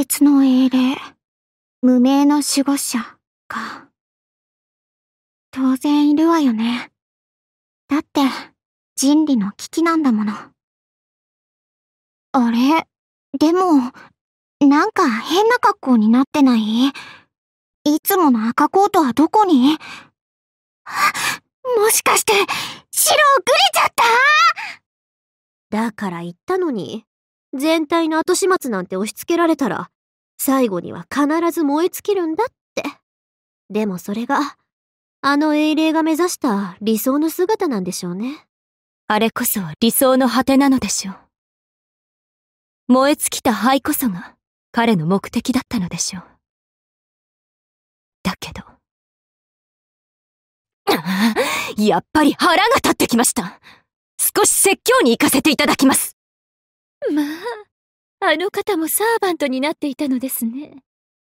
別の英霊、無名の守護者か。当然いるわよね。だって、人類の危機なんだもの。あれでも、なんか変な格好になってないいつもの赤コートはどこに もしかして、白をくれちゃっただから言ったのに。全体の後始末なんて押し付けられたら、最後には必ず燃え尽きるんだって。でもそれが、あの英霊が目指した理想の姿なんでしょうね。あれこそ理想の果てなのでしょう。燃え尽きた灰こそが彼の目的だったのでしょう。だけど。やっぱり腹が立ってきました。少し説教に行かせていただきます。まあ、あの方もサーバントになっていたのですね。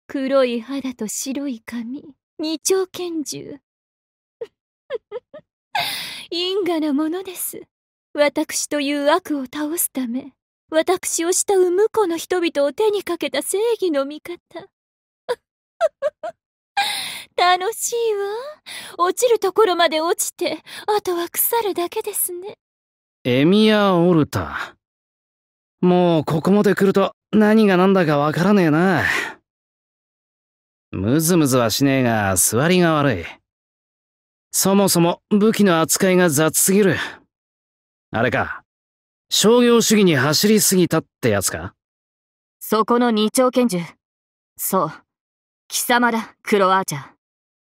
黒い肌と白い髪、二丁拳銃。因果なものです。私という悪を倒すため、私を慕う無垢の人々を手にかけた正義の味方。楽しいわ。落ちるところまで落ちて、あとは腐るだけですね。エミア・オルタ。もうここまで来ると何が何だかわからねえな。ムズムズはしねえが座りが悪い。そもそも武器の扱いが雑すぎる。あれか、商業主義に走りすぎたってやつかそこの二丁拳銃。そう。貴様だ、クロアーチャー。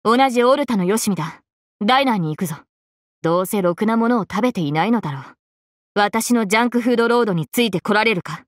同じオルタのヨシミだ。ダイナーに行くぞ。どうせろくなものを食べていないのだろう。私のジャンクフードロードについて来られるか